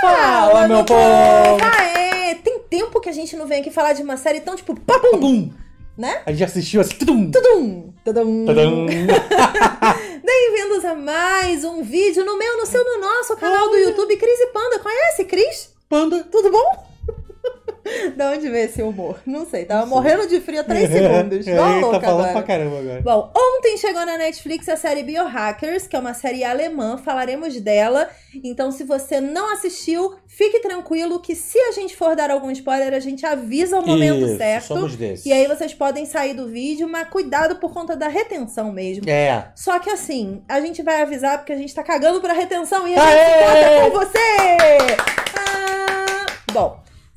Fala, meu povo! Ah, é! Tem tempo que a gente não vem aqui falar de uma série tão tipo papum! Bum. Né? A gente assistiu assim. Tudum! Tudum! Tudum! tudum. Bem-vindos a mais um vídeo no meu, no seu, no nosso canal do YouTube Cris e Panda. Conhece, Cris? Panda. Tudo bom? De onde veio esse humor? Não sei, tava morrendo de frio há três é, segundos. Tá, é, tá louca tá falando agora. pra caramba agora. Bom, ontem chegou na Netflix a série Biohackers, que é uma série alemã, falaremos dela. Então, se você não assistiu, fique tranquilo que se a gente for dar algum spoiler, a gente avisa o momento Isso, certo. Somos desses. E aí vocês podem sair do vídeo, mas cuidado por conta da retenção mesmo. É. Só que assim, a gente vai avisar porque a gente tá cagando pra retenção e a gente Aê! com você!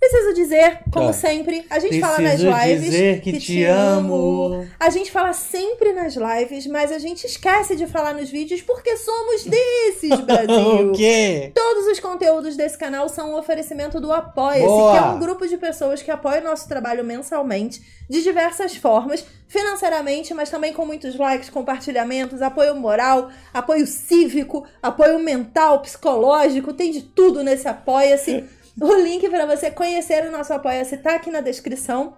Preciso dizer, como tá. sempre, a gente Preciso fala nas lives. Dizer que, que te, amo. amo. A gente fala sempre nas lives, mas a gente esquece de falar nos vídeos porque somos desses, Brasil. o quê? Todos os conteúdos desse canal são um oferecimento do Apoia-se, que é um grupo de pessoas que apoia o nosso trabalho mensalmente, de diversas formas, financeiramente, mas também com muitos likes, compartilhamentos, apoio moral, apoio cívico, apoio mental, psicológico, tem de tudo nesse Apoia-se. O link para você conhecer o nosso apoia-se tá aqui na descrição.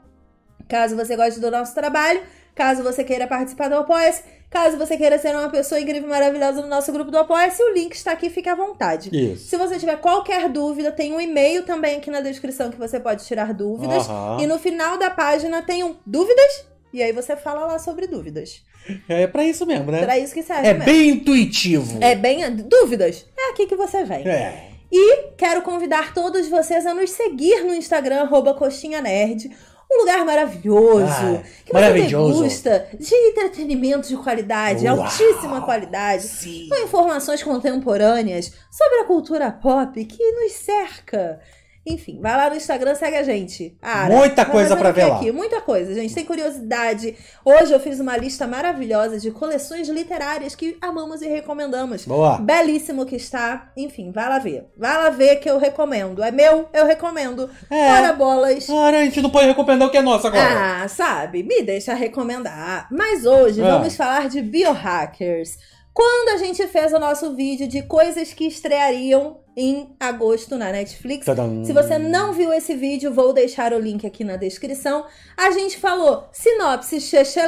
Caso você goste do nosso trabalho, caso você queira participar do Apoia-se, caso você queira ser uma pessoa incrível e maravilhosa no nosso grupo do Apoia-se, o link está aqui, fica à vontade. Isso. Se você tiver qualquer dúvida, tem um e-mail também aqui na descrição que você pode tirar dúvidas. Uhum. E no final da página tem um dúvidas e aí você fala lá sobre dúvidas. É, é para isso mesmo, né? Pra isso que serve. É mesmo. bem intuitivo. É bem. Dúvidas? É aqui que você vem. É. E quero convidar todos vocês a nos seguir no Instagram, coxinhanerd, um lugar maravilhoso, ah, que maravilhoso. você gosta, de entretenimento de qualidade, Uau, altíssima qualidade, sim. com informações contemporâneas sobre a cultura pop que nos cerca. Enfim, vai lá no Instagram, segue a gente. Ara, muita coisa para ver é aqui. Muita coisa, gente. Tem curiosidade. Hoje eu fiz uma lista maravilhosa de coleções literárias que amamos e recomendamos. Boa. Belíssimo que está. Enfim, vai lá ver. Vai lá ver que eu recomendo. É meu, eu recomendo. É. bolas. a gente não pode recomendar o que é nosso agora. Ah, sabe? Me deixa recomendar. Mas hoje é. vamos falar de biohackers. Quando a gente fez o nosso vídeo de coisas que estreariam em agosto na Netflix. Tadam. Se você não viu esse vídeo, vou deixar o link aqui na descrição. A gente falou sinopse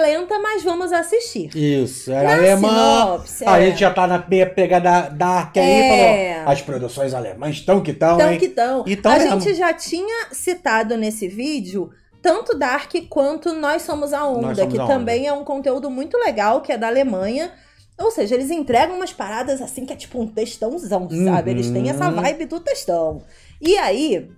lenta, mas vamos assistir. Isso, era é alemão. alemã. Sinopse, a é. gente já tá na pegada dark é. aí, falou. As produções alemãs estão que estão, Estão que estão. A mesmo. gente já tinha citado nesse vídeo tanto Dark quanto Nós Somos a Onda, somos que a também onda. é um conteúdo muito legal, que é da Alemanha. Ou seja, eles entregam umas paradas assim que é tipo um textãozão, sabe? Uhum. Eles têm essa uhum. vibe do textão. E aí,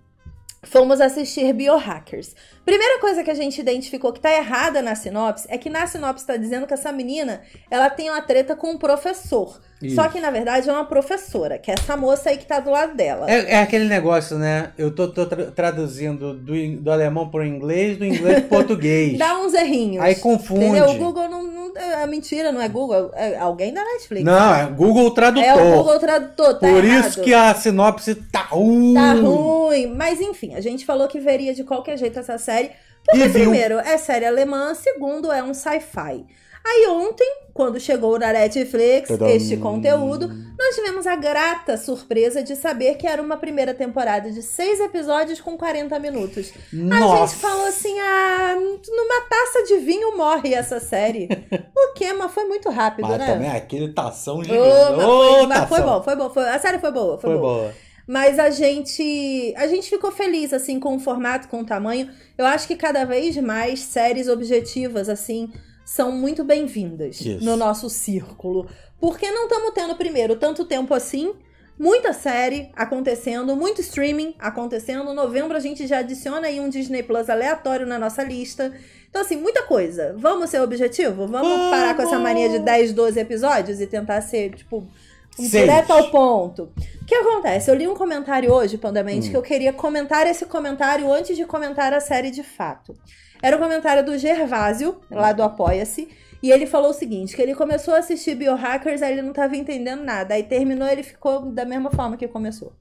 fomos assistir Biohackers. Primeira coisa que a gente identificou que tá errada na sinopse é que na sinopse tá dizendo que essa menina, ela tem uma treta com um professor. Isso. Só que, na verdade, é uma professora, que é essa moça aí que tá do lado dela. É, é aquele negócio, né? Eu tô, tô traduzindo do, do alemão pro inglês, do inglês pro português. Dá uns errinhos. Aí confunde. Entendeu? O Google não, não. é mentira, não é Google. É, é alguém da Netflix. Não, é Google Tradutor. É o Google Tradutor, tá Por errado. isso que a sinopse tá ruim. Tá ruim. Mas, enfim, a gente falou que veria de qualquer jeito essa série série. Porque, e primeiro, viu? é série alemã, segundo, é um sci-fi. Aí ontem, quando chegou na Netflix Tadam. este conteúdo, nós tivemos a grata surpresa de saber que era uma primeira temporada de seis episódios com 40 minutos. Nossa. A gente falou assim: ah, numa taça de vinho morre essa série. o que, mas foi muito rápido, mas né? Também aquele tação gigante. Oh, mas, foi, oh, mas foi, bom, foi bom. Foi, a série foi boa. Foi, foi boa. boa. Mas a gente, a gente ficou feliz assim com o formato, com o tamanho. Eu acho que cada vez mais séries objetivas assim são muito bem-vindas no nosso círculo, porque não estamos tendo primeiro tanto tempo assim. Muita série acontecendo, muito streaming acontecendo. Em novembro a gente já adiciona aí um Disney Plus aleatório na nossa lista. Então, assim, muita coisa. Vamos ser objetivo? Vamos, Vamos. parar com essa mania de 10, 12 episódios e tentar ser, tipo, Vamos direto ao ponto. O que acontece? Eu li um comentário hoje, Pandamente, hum. que eu queria comentar esse comentário antes de comentar a série de fato. Era um comentário do Gervásio, lá do Apoia-se, e ele falou o seguinte: que ele começou a assistir Biohackers, aí ele não estava entendendo nada. Aí terminou, ele ficou da mesma forma que começou.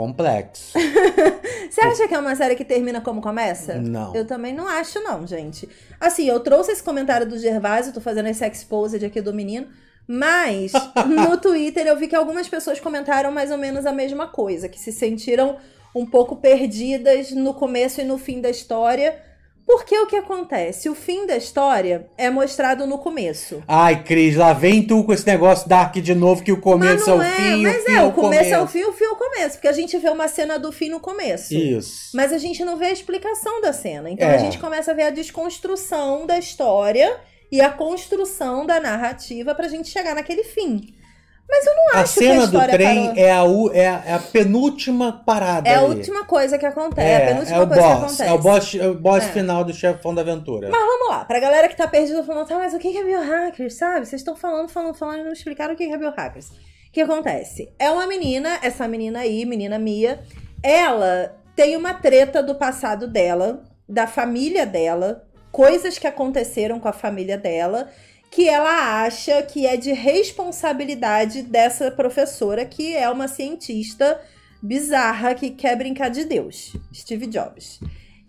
complexo. Você acha que é uma série que termina como começa? Não. Eu também não acho, não, gente. Assim, eu trouxe esse comentário do Gervásio, tô fazendo esse exposed aqui do menino. Mas no Twitter eu vi que algumas pessoas comentaram mais ou menos a mesma coisa, que se sentiram um pouco perdidas no começo e no fim da história porque o que acontece? O fim da história é mostrado no começo. Ai, Cris, lá vem tu com esse negócio Dark de novo, que o começo é o é, fim. Mas o fim é, o começo, começo é o fim, o fim é o começo. Porque a gente vê uma cena do fim no começo. Isso. Mas a gente não vê a explicação da cena. Então é. a gente começa a ver a desconstrução da história e a construção da narrativa pra gente chegar naquele fim. Mas eu não acho a cena que a do trem é, a, u, é, a, é a penúltima parada. É a aí. última coisa que acontece. É, é a penúltima é o coisa boss, que é acontece. É o boss, é o boss final do chefão da aventura. Mas vamos lá. Pra galera que tá perdida falando, tá, mas o que é biohackers, sabe? Vocês estão falando, falando, falando e não explicaram o que é biohackers. O que acontece? É uma menina, essa menina aí, menina Mia, ela tem uma treta do passado dela, da família dela, coisas que aconteceram com a família dela que ela acha que é de responsabilidade dessa professora, que é uma cientista bizarra que quer brincar de Deus, Steve Jobs.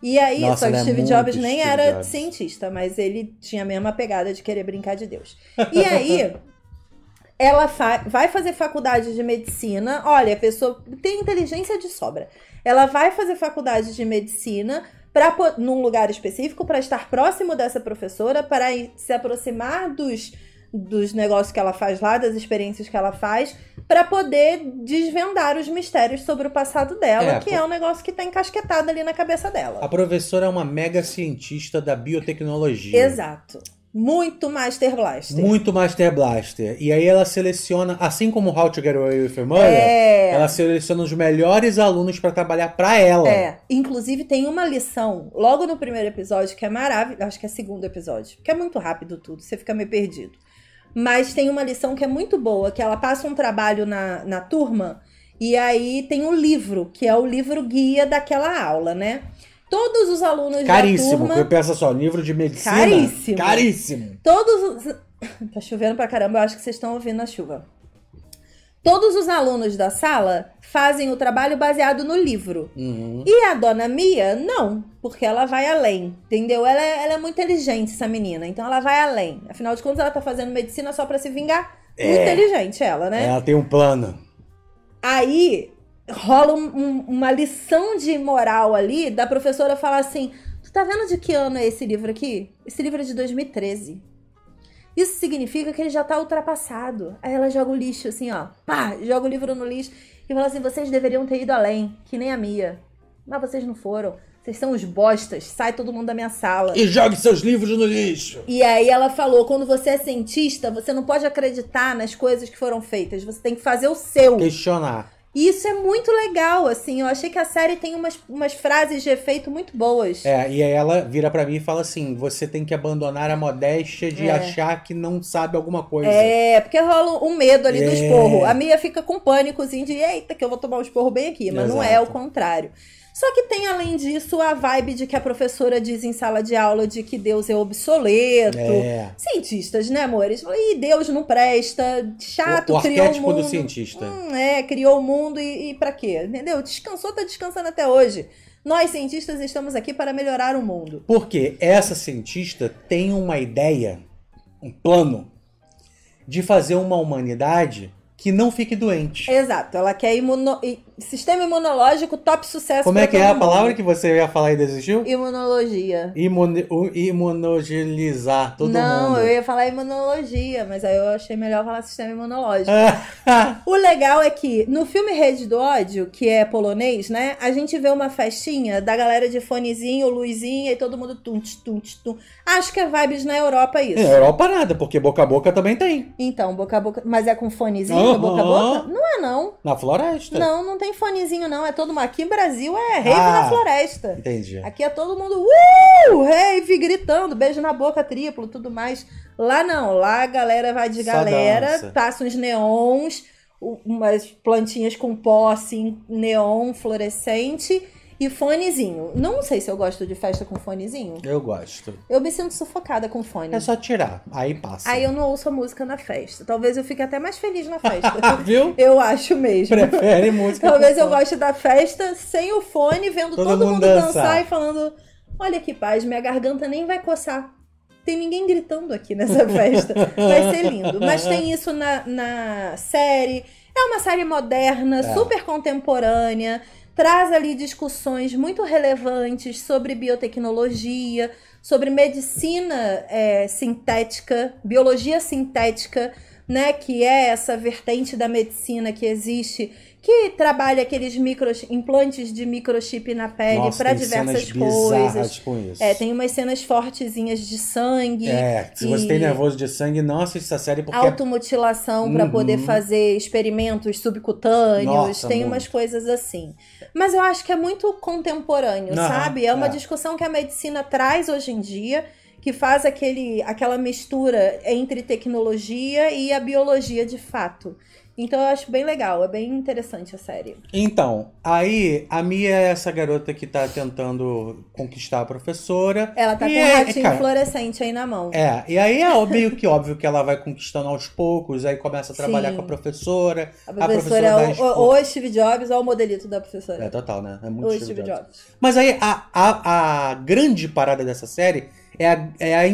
E aí, Nossa, só que é Steve é Jobs nem Steve era Jobs. cientista, mas ele tinha a mesma pegada de querer brincar de Deus. E aí, ela fa vai fazer faculdade de medicina. Olha, a pessoa tem inteligência de sobra. Ela vai fazer faculdade de medicina para num lugar específico, para estar próximo dessa professora, para se aproximar dos dos negócios que ela faz lá, das experiências que ela faz, para poder desvendar os mistérios sobre o passado dela, é, que por... é um negócio que está encasquetado ali na cabeça dela. A professora é uma mega cientista da biotecnologia. Exato. Muito Master Blaster. Muito Master Blaster. E aí ela seleciona, assim como How to Get Away with Your é... ela seleciona os melhores alunos para trabalhar para ela. É. Inclusive tem uma lição logo no primeiro episódio que é maravilhoso acho que é segundo episódio, que é muito rápido tudo, você fica meio perdido. Mas tem uma lição que é muito boa, que ela passa um trabalho na, na turma e aí tem um livro, que é o livro guia daquela aula, né? Todos os alunos Caríssimo, da turma... Caríssimo, pensa só, livro de medicina. Caríssimo. Caríssimo. Todos os... Tá chovendo pra caramba, eu acho que vocês estão ouvindo a chuva. Todos os alunos da sala fazem o trabalho baseado no livro. Uhum. E a dona Mia, não, porque ela vai além, entendeu? Ela é, ela é, muito inteligente, essa menina, então ela vai além. Afinal de contas, ela tá fazendo medicina só para se vingar. É. Muito inteligente ela, né? Ela tem um plano. Aí, rola um, um, uma lição de moral ali da professora falar assim: Tu tá vendo de que ano é esse livro aqui? Esse livro é de 2013. Isso significa que ele já tá ultrapassado. Aí ela joga o lixo assim, ó. Pá, joga o livro no lixo e fala assim: vocês deveriam ter ido além, que nem a Mia. Mas vocês não foram. Vocês são os bostas, sai todo mundo da minha sala. E jogue seus livros no lixo. E aí ela falou: quando você é cientista, você não pode acreditar nas coisas que foram feitas. Você tem que fazer o seu. Questionar. E isso é muito legal, assim. Eu achei que a série tem umas, umas frases de efeito muito boas. É, e aí ela vira para mim e fala assim: você tem que abandonar a modéstia de é. achar que não sabe alguma coisa. É, porque rola um medo ali é. do esporro. A Mia fica com um pânicozinho de eita, que eu vou tomar um esporro bem aqui, mas Exato. não é o contrário. Só que tem, além disso, a vibe de que a professora diz em sala de aula de que Deus é obsoleto. É. Cientistas, né, amores? E Deus não presta, chato, o, o criou o mundo. do cientista. Hum, é, criou o mundo e, e pra quê? Entendeu? Descansou, tá descansando até hoje. Nós, cientistas, estamos aqui para melhorar o mundo. Porque essa cientista tem uma ideia, um plano, de fazer uma humanidade que não fique doente. Exato, ela quer imuno Sistema imunológico, top sucesso. Como é que é a palavra que você ia falar e desistiu? Imunologia. Imun, imunogilizar todo Não, mundo. Não, eu ia falar imunologia, mas aí eu achei melhor falar sistema imunológico. o legal é que no filme Rede do Ódio, que é polonês, né? A gente vê uma festinha da galera de fonezinho, luzinha e todo mundo tum, tum, tum. Acho que é vibes na Europa isso. É, na é, Europa nada, porque boca a boca também tem. Então, boca a boca. Mas é com fonezinho, uhum. boca a boca? Não é, não. Na floresta? Não, não tem tem fonezinho, não. É todo mundo. Aqui em Brasil é rave ah, na floresta. Entendi. Aqui é todo mundo, uh! Rave, gritando, beijo na boca triplo, tudo mais. Lá não, lá a galera vai de Só galera, passa uns neons, umas plantinhas com pó, assim, neon, fluorescente e fonezinho. Não sei se eu gosto de festa com fonezinho. Eu gosto. Eu me sinto sufocada com fone. É só tirar, aí passa. Aí eu não ouço a música na festa. Talvez eu fique até mais feliz na festa. Viu? Eu acho mesmo. Prefere música. Talvez eu goste da festa sem o fone, vendo todo, todo mundo, mundo dançar. dançar e falando: olha que paz, minha garganta nem vai coçar tem ninguém gritando aqui nessa festa. Vai ser lindo. Mas tem isso na, na série. É uma série moderna, é. super contemporânea traz ali discussões muito relevantes sobre biotecnologia, sobre medicina é, sintética, biologia sintética, né, que é essa vertente da medicina que existe que trabalha aqueles micro, implantes de microchip na pele para diversas coisas. Com isso. É, tem umas cenas fortezinhas de sangue. É, se você tem nervoso de sangue, não assista a série porque é automutilação uhum. para poder fazer experimentos subcutâneos, Nossa, tem muito. umas coisas assim. Mas eu acho que é muito contemporâneo, não, sabe? É uma é. discussão que a medicina traz hoje em dia que faz aquele, aquela mistura entre tecnologia e a biologia de fato. Então eu acho bem legal, é bem interessante a série. Então, aí a Mia é essa garota que tá tentando conquistar a professora. Ela tá com é, um ratinho cara, fluorescente aí na mão. É, e aí é meio que óbvio que ela vai conquistando aos poucos, aí começa a trabalhar Sim. com a professora. A professora, a professora é o, Steve Jobs ou é o modelito da professora. É total, né? É muito ou Steve, Steve Jobs. Jobs. Mas aí a, a, a grande parada dessa série é, a, é, a,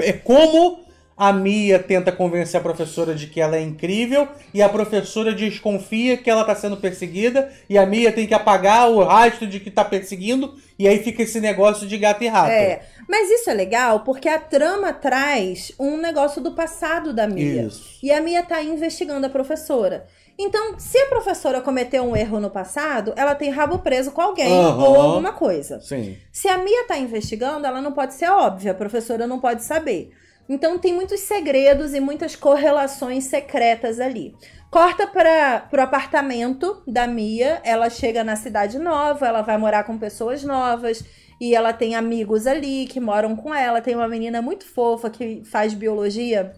é como a Mia tenta convencer a professora de que ela é incrível e a professora desconfia que ela está sendo perseguida e a Mia tem que apagar o rastro de que está perseguindo e aí fica esse negócio de gato e rato. É, mas isso é legal porque a trama traz um negócio do passado da Mia. Isso. E a Mia está investigando a professora. Então, se a professora cometeu um erro no passado, ela tem rabo preso com alguém uhum. ou alguma coisa. Sim. Se a Mia tá investigando, ela não pode ser óbvia, a professora não pode saber. Então tem muitos segredos e muitas correlações secretas ali. Corta para o apartamento da Mia, ela chega na cidade nova, ela vai morar com pessoas novas e ela tem amigos ali que moram com ela. Tem uma menina muito fofa que faz biologia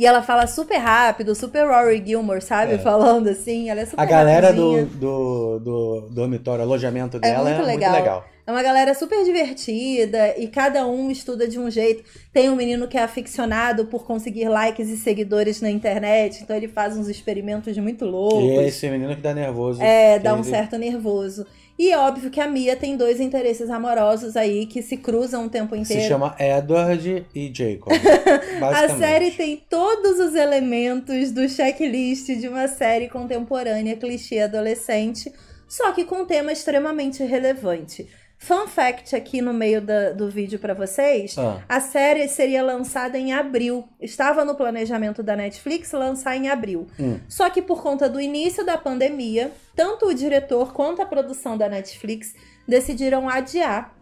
e ela fala super rápido, super Rory Gilmore, sabe? É. Falando assim, ela é super A galera do, do, do, dormitório, alojamento é dela é muito legal. Muito legal. É uma galera super divertida e cada um estuda de um jeito. Tem um menino que é aficionado por conseguir likes e seguidores na internet, então ele faz uns experimentos muito loucos. E é esse menino que dá nervoso. É, dá ele... um certo nervoso. E é óbvio que a Mia tem dois interesses amorosos aí que se cruzam o tempo inteiro. Se chama Edward e Jacob. a série tem todos os elementos do checklist de uma série contemporânea clichê adolescente, só que com um tema extremamente relevante. Fun fact aqui no meio da, do vídeo para vocês: ah. a série seria lançada em abril. Estava no planejamento da Netflix lançar em abril. Hum. Só que por conta do início da pandemia, tanto o diretor quanto a produção da Netflix decidiram adiar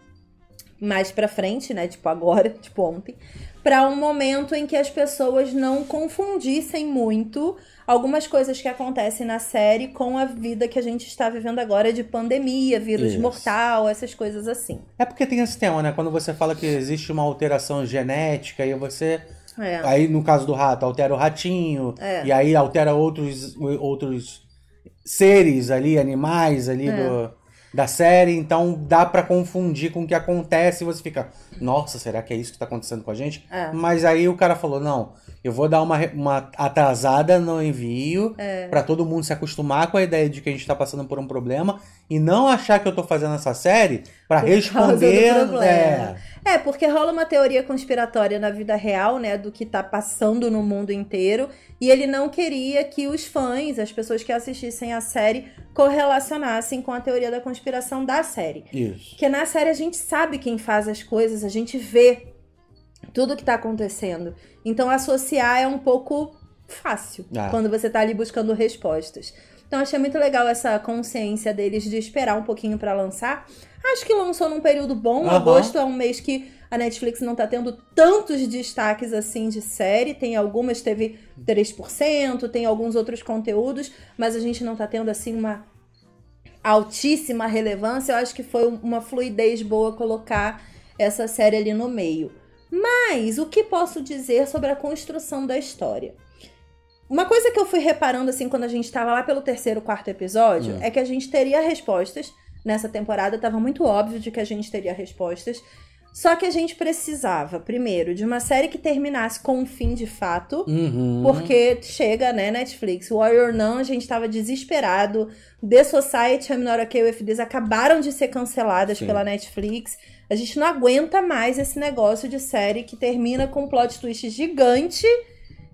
mais para frente, né? Tipo agora, tipo ontem, para um momento em que as pessoas não confundissem muito algumas coisas que acontecem na série com a vida que a gente está vivendo agora de pandemia, vírus Isso. mortal, essas coisas assim. É porque tem esse tema, né? Quando você fala que existe uma alteração genética e você é. aí no caso do rato altera o ratinho é. e aí altera outros outros seres ali, animais ali é. do da série, então dá para confundir com o que acontece e você fica, nossa, será que é isso que tá acontecendo com a gente? É. Mas aí o cara falou, não, eu vou dar uma, uma atrasada no envio é. para todo mundo se acostumar com a ideia de que a gente está passando por um problema e não achar que eu tô fazendo essa série para responder. É. é, porque rola uma teoria conspiratória na vida real, né, do que tá passando no mundo inteiro, e ele não queria que os fãs, as pessoas que assistissem a série, correlacionassem com a teoria da conspiração da série. Isso. Porque na série a gente sabe quem faz as coisas, a gente vê tudo que tá acontecendo. Então associar é um pouco fácil ah. quando você tá ali buscando respostas. Então achei muito legal essa consciência deles de esperar um pouquinho para lançar. Acho que lançou num período bom. Uhum. Agosto é um mês que a Netflix não tá tendo tantos destaques assim de série. Tem algumas, teve 3%, tem alguns outros conteúdos, mas a gente não tá tendo assim uma altíssima relevância. Eu acho que foi uma fluidez boa colocar essa série ali no meio. Mas o que posso dizer sobre a construção da história? Uma coisa que eu fui reparando assim quando a gente estava lá pelo terceiro, quarto episódio hum. é que a gente teria respostas nessa temporada, estava muito óbvio de que a gente teria respostas só que a gente precisava, primeiro, de uma série que terminasse com um fim de fato, uhum. porque chega, né, Netflix. Warrior não, a gente tava desesperado. The Society, I'm Not Okay With This acabaram de ser canceladas Sim. pela Netflix. A gente não aguenta mais esse negócio de série que termina com um plot twist gigante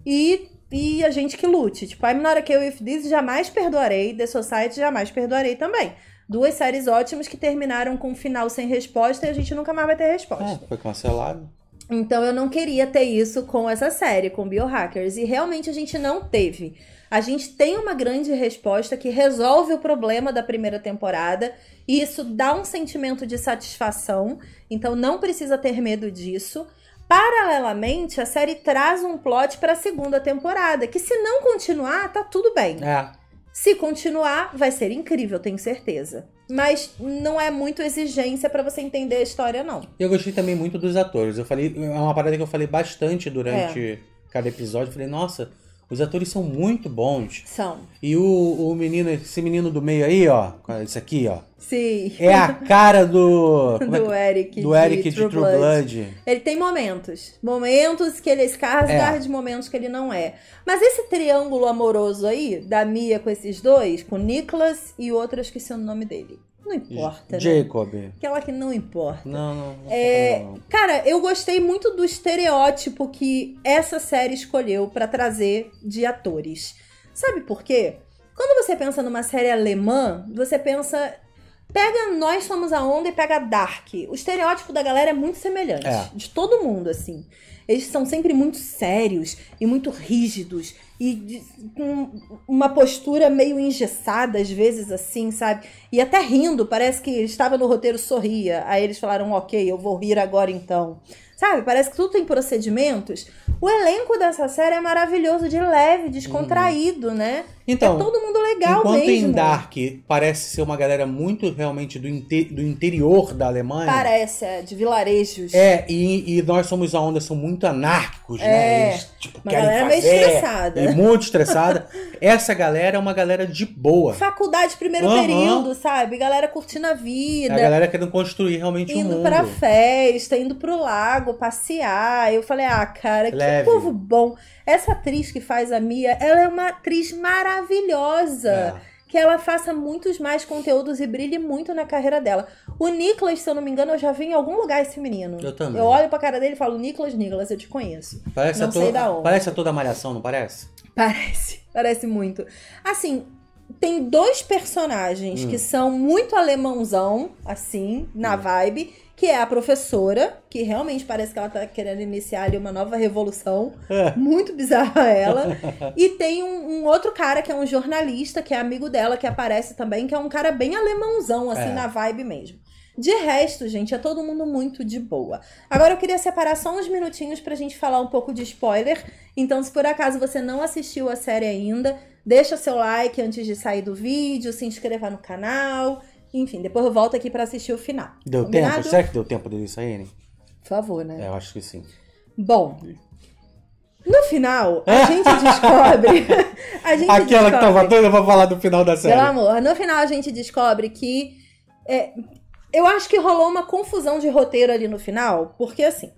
e, e a gente que lute. Tipo, I'm Not Okay With This jamais perdoarei, The Society jamais perdoarei também duas séries ótimas que terminaram com um final sem resposta e a gente nunca mais vai ter resposta. É, foi cancelado. Então eu não queria ter isso com essa série, com Biohackers. E realmente a gente não teve. A gente tem uma grande resposta que resolve o problema da primeira temporada. E isso dá um sentimento de satisfação. Então não precisa ter medo disso. Paralelamente, a série traz um plot para a segunda temporada, que se não continuar, tá tudo bem. É. Se continuar, vai ser incrível, tenho certeza. Mas não é muito exigência para você entender a história, não. Eu gostei também muito dos atores. Eu falei, é uma parada que eu falei bastante durante é. cada episódio. falei, nossa, os atores são muito bons. São. E o, o menino, esse menino do meio aí, ó, esse aqui, ó. Sim. É a cara do. É do é? Eric. Do de Eric de True, Blood. Blood. Ele tem momentos. Momentos que ele é Skarsgård, é. momentos que ele não é. Mas esse triângulo amoroso aí, da Mia com esses dois, com Nicholas e outras que o nome dele. Não importa. Né? Jacob. Né? Aquela que não importa. Não, não. não, é, não. Cara, eu gostei muito do estereótipo que essa série escolheu para trazer de atores. Sabe por quê? Quando você pensa numa série alemã, você pensa. Pega Nós Somos a Onda e pega Dark. O estereótipo da galera é muito semelhante. É. De todo mundo, assim. Eles são sempre muito sérios e muito rígidos e de, com uma postura meio engessada, às vezes, assim, sabe? E até rindo, parece que estava no roteiro sorria. Aí eles falaram, ok, eu vou rir agora então. Sabe? Parece que tudo tem procedimentos. O elenco dessa série é maravilhoso, de leve, descontraído, hum. né? Então, é todo mundo legal enquanto mesmo. Enquanto em Dark parece ser uma galera muito realmente do, inter, do interior da Alemanha. Parece, é, de vilarejos. É, e, e nós somos a onda, são muito anárquicos, né? é, né? Eles, tipo, uma querem galera fazer, meio estressada e muito estressada. Essa galera é uma galera de boa. Faculdade, primeiro uhum. período, sabe? Galera curtindo a vida. A galera querendo construir realmente o um mundo. Indo pra festa, indo pro lago, passear. Eu falei, ah, cara, Leve. que povo bom. Essa atriz que faz a Mia, ela é uma atriz maravilhosa. É que ela faça muitos mais conteúdos e brilhe muito na carreira dela. O Nicolas, se eu não me engano, eu já vi em algum lugar esse menino. Eu também. Eu olho pra cara dele e falo, Nicolas, Nicolas, eu te conheço. Parece não a sei da onde. Parece a toda malhação, não parece? Parece, parece muito. Assim, tem dois personagens hum. que são muito alemãozão, assim, na hum. vibe, que é a professora, que realmente parece que ela tá querendo iniciar ali uma nova revolução. É. Muito bizarra ela. E tem um, um, outro cara que é um jornalista, que é amigo dela, que aparece também, que é um cara bem alemãozão, assim, é. na vibe mesmo. De resto, gente, é todo mundo muito de boa. Agora eu queria separar só uns minutinhos pra gente falar um pouco de spoiler. Então, se por acaso você não assistiu a série ainda, deixa seu like antes de sair do vídeo, se inscreva no canal enfim, depois eu volto aqui para assistir o final. Deu Combinado? tempo? Será que deu tempo deles saírem? Por favor, né? É, eu acho que sim. Bom, no final, a é. gente descobre. a gente Aquela descobre, que tava doida pra falar do final da série. Pelo amor, no final a gente descobre que. É, eu acho que rolou uma confusão de roteiro ali no final, porque assim.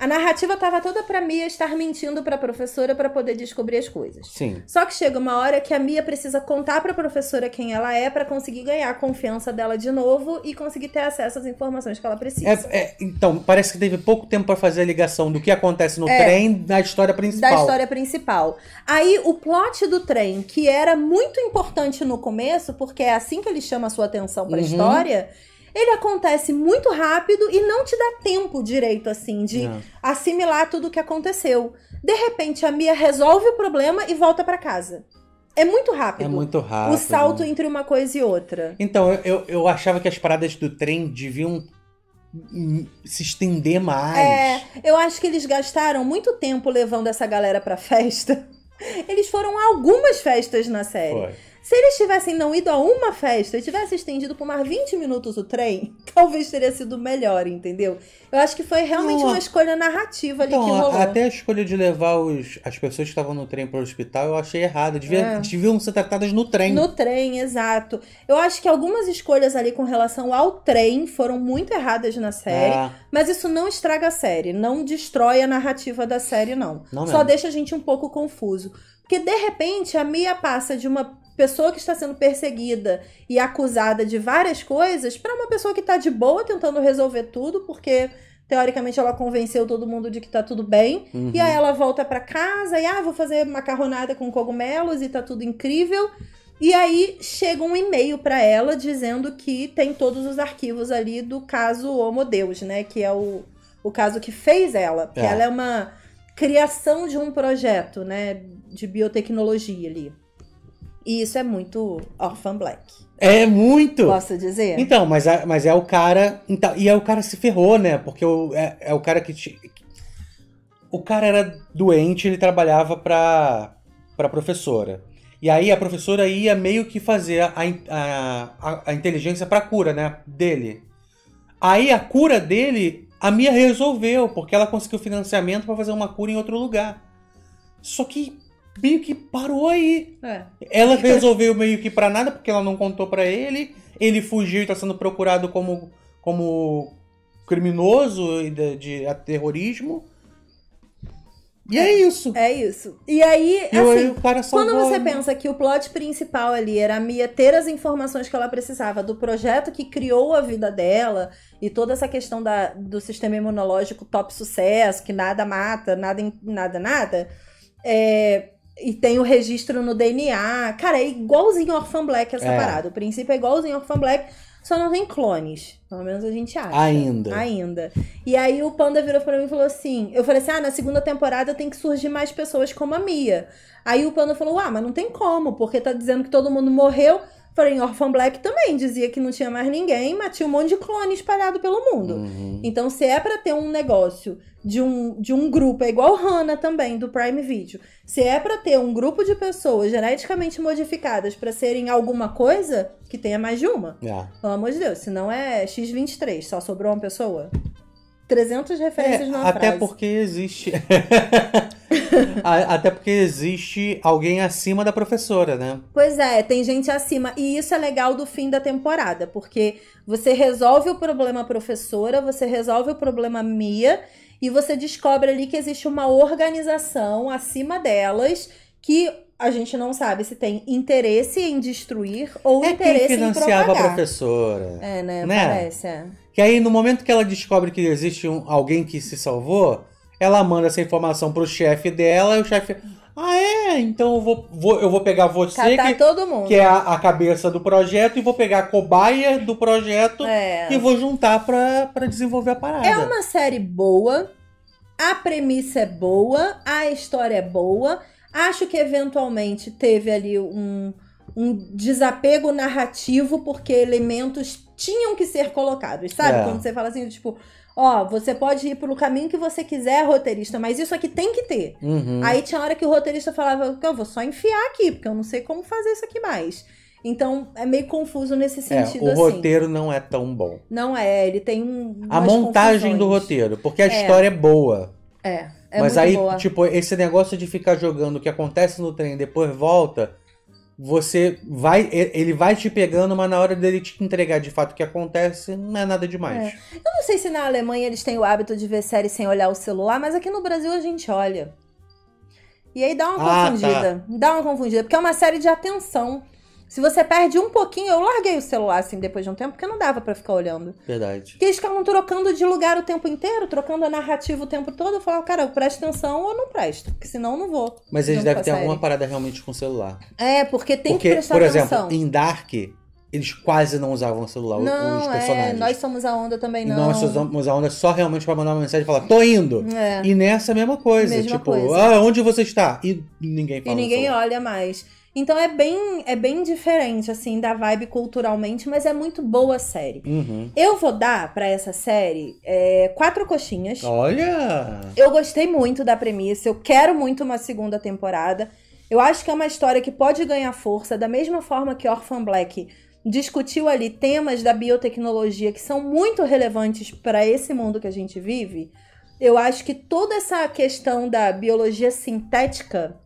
A narrativa estava toda para Mia estar mentindo para a professora para poder descobrir as coisas. Sim. Só que chega uma hora que a Mia precisa contar para a professora quem ela é para conseguir ganhar a confiança dela de novo e conseguir ter acesso às informações que ela precisa. É, é, então, parece que teve pouco tempo para fazer a ligação do que acontece no é, trem da história principal. Da história principal. Aí o plot do trem, que era muito importante no começo, porque é assim que ele chama a sua atenção para a uhum. história, ele acontece muito rápido e não te dá tempo direito, assim, de não. É. assimilar tudo o que aconteceu. De repente, a Mia resolve o problema e volta para casa. É muito rápido. É muito rápido. O salto entre uma coisa e outra. Então, eu, eu, eu achava que as paradas do trem deviam se estender mais. É, eu acho que eles gastaram muito tempo levando essa galera pra festa. Eles foram a algumas festas na série. Foi. Se eles tivessem não ido a uma festa e tivessem estendido por mais 20 minutos o trem, talvez teria sido melhor, entendeu? Eu acho que foi realmente não, uma escolha narrativa ali então, que rolou. Até a escolha de levar os, as pessoas que estavam no trem para o hospital eu achei errada. Devia, é. Deviam ser tratadas no trem. No trem, exato. Eu acho que algumas escolhas ali com relação ao trem foram muito erradas na série. É. Mas isso não estraga a série, não destrói a narrativa da série, não. não Só deixa a gente um pouco confuso. Porque de repente a Mia passa de uma pessoa que está sendo perseguida e acusada de várias coisas para uma pessoa que está de boa tentando resolver tudo, porque teoricamente ela convenceu todo mundo de que tá tudo bem. Uhum. E aí ela volta para casa e ah, vou fazer macarronada com cogumelos e tá tudo incrível. E aí chega um e-mail para ela dizendo que tem todos os arquivos ali do caso Homo Deus, né, que é o, o caso que fez ela, é. que ela é uma criação de um projeto, né, de biotecnologia ali. E isso é muito Orphan Black. É muito! Posso dizer? Então, mas é, mas é o cara. Então, e é o cara se ferrou, né? Porque o, é, é o cara que. Te, o cara era doente, ele trabalhava pra, pra professora. E aí a professora ia meio que fazer a, a, a, a inteligência pra cura, né? Dele. Aí a cura dele, a Mia resolveu, porque ela conseguiu financiamento para fazer uma cura em outro lugar. Só que meio que parou aí. É. Ela é. resolveu meio que pra nada, porque ela não contou pra ele. Ele fugiu e tá sendo procurado como, como criminoso de, de terrorismo. E é, isso. É isso. E aí, e assim, aí quando você pensa que o plot principal ali era a Mia ter as informações que ela precisava do projeto que criou a vida dela e toda essa questão da, do sistema imunológico top sucesso, que nada mata, nada, nada, nada, é, e tem o registro no DNA. Cara, é igualzinho Orphan Black essa é. parada. O princípio é igualzinho Orphan Black, só não tem clones. Pelo menos a gente acha. Ainda. Ainda. E aí o Panda virou pra mim e falou assim: Eu falei assim, ah, na segunda temporada tem que surgir mais pessoas como a Mia. Aí o Panda falou: Ah, mas não tem como, porque tá dizendo que todo mundo morreu. Porém, Orphan Black também dizia que não tinha mais ninguém, mas tinha um monte de clone espalhado pelo mundo. Uhum. Então, se é para ter um negócio de um, de um grupo, é igual Hannah também, do Prime Video. Se é para ter um grupo de pessoas geneticamente modificadas para serem alguma coisa, que tenha mais de uma. Yeah. É. Pelo amor de Deus, se não é X23, só sobrou uma pessoa. 300 referências é, na até frase. Até porque existe. até porque existe alguém acima da professora, né? Pois é, tem gente acima. E isso é legal do fim da temporada, porque você resolve o problema professora, você resolve o problema Mia, e você descobre ali que existe uma organização acima delas que a gente não sabe se tem interesse em destruir ou é interesse quem financiava em propagar. a professora. É, né? né? Parece, é. Que aí, no momento que ela descobre que existe um, alguém que se salvou, ela manda essa informação pro chefe dela e o chefe. Ah, é? Então eu vou, vou eu vou pegar você, que, que é a, a, cabeça do projeto, e vou pegar a cobaia do projeto é. e vou juntar para desenvolver a parada. É uma série boa, a premissa é boa, a história é boa. Acho que eventualmente teve ali um, um desapego narrativo, porque elementos tinham que ser colocados, sabe? É. Quando você fala assim, tipo, Ó, você pode ir pelo caminho que você quiser, roteirista, mas isso aqui tem que ter. Uhum. Aí tinha hora que o roteirista falava, eu vou só enfiar aqui, porque eu não sei como fazer isso aqui mais. Então é meio confuso nesse é, sentido. É, o assim. roteiro não é tão bom. Não é, ele tem um. A montagem confusões. do roteiro, porque a é. história é boa. É. É mas aí, boa. tipo, esse negócio de ficar jogando o que acontece no trem depois volta, você vai. Ele vai te pegando, mas na hora dele te entregar de fato o que acontece, não é nada demais. É. Eu não sei se na Alemanha eles têm o hábito de ver série sem olhar o celular, mas aqui no Brasil a gente olha. E aí dá uma ah, tá. confundida. Tá. Dá uma confundida, porque é uma série de atenção. Se você perde um pouquinho, eu larguei o celular assim depois de um tempo, porque não dava para ficar olhando. Verdade. Porque eles ficavam trocando de lugar o tempo inteiro, trocando a narrativa o tempo todo. Eu falava, cara, eu presto atenção ou não presto, porque senão eu não vou. Mas eles devem ter alguma parada realmente com o celular. É, porque tem porque, que prestar por atenção. Por exemplo, em Dark, eles quase não usavam o celular, não, os é, personagens. É, nós somos a onda também não. E nós somos a onda só realmente para mandar uma mensagem e falar, tô indo. É. E nessa mesma coisa, mesma tipo, coisa. ah, onde você está? E ninguém fala. E ninguém olha mais. Então é bem, é bem diferente, assim, da vibe culturalmente, mas é muito boa a série. Uhum. Eu vou dar para essa série é, quatro coxinhas. Olha! Eu gostei muito da premissa, eu quero muito uma segunda temporada. Eu acho que é uma história que pode ganhar força, da mesma forma que Orphan Black discutiu ali temas da biotecnologia que são muito relevantes para esse mundo que a gente vive. Eu acho que toda essa questão da biologia sintética,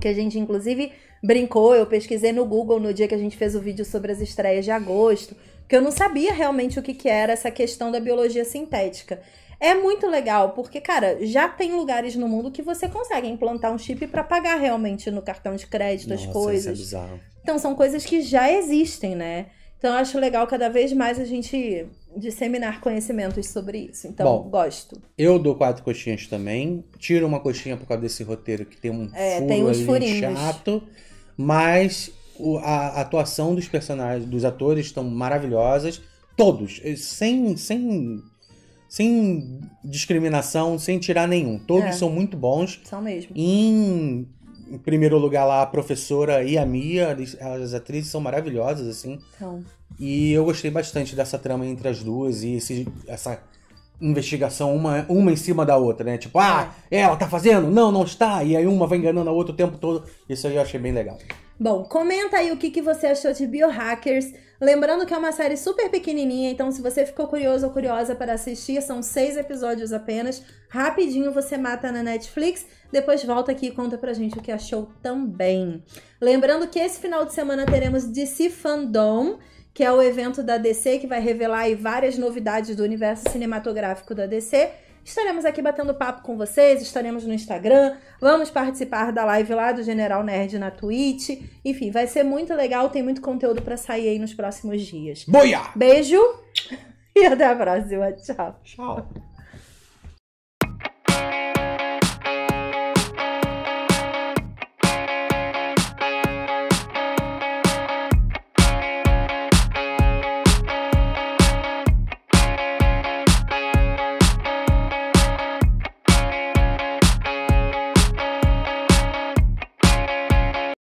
que a gente inclusive brincou, eu pesquisei no Google no dia que a gente fez o vídeo sobre as estreias de agosto, porque eu não sabia realmente o que, que era essa questão da biologia sintética. É muito legal, porque, cara, já tem lugares no mundo que você consegue implantar um chip para pagar realmente no cartão de crédito Nossa, as coisas. Isso é bizarro. Então, são coisas que já existem, né? Então, eu acho legal cada vez mais a gente disseminar conhecimentos sobre isso. Então, Bom, gosto. Eu dou quatro coxinhas também. Tiro uma coxinha por causa desse roteiro que tem um é, tem uns furinhos. chato. Mas o, a atuação dos personagens, dos atores estão maravilhosas. Todos. Eh, sem, sem, sem discriminação, sem tirar nenhum. Todos é. são muito bons. São mesmo. Em, em primeiro lugar lá, a professora e a Mia, as atrizes são maravilhosas, assim. Então. E eu gostei bastante dessa trama entre as duas e esse, essa investigação uma, uma em cima da outra, né? Tipo, ah, é. ela tá fazendo? Não, não está. E aí uma vai enganando a outra o tempo todo. Isso aí eu achei bem legal. Bom, comenta aí o que, que você achou de Biohackers. Lembrando que é uma série super pequenininha, então se você ficou curioso ou curiosa para assistir, são seis episódios apenas. Rapidinho você mata na Netflix, depois volta aqui e conta pra gente o que achou também. Lembrando que esse final de semana teremos DC Fandom que é o evento da DC que vai revelar aí várias novidades do universo cinematográfico da DC. Estaremos aqui batendo papo com vocês, estaremos no Instagram, vamos participar da live lá do General Nerd na Twitch. Enfim, vai ser muito legal, tem muito conteúdo para sair aí nos próximos dias. Boia! Beijo e até a próxima. Tchau. Tchau.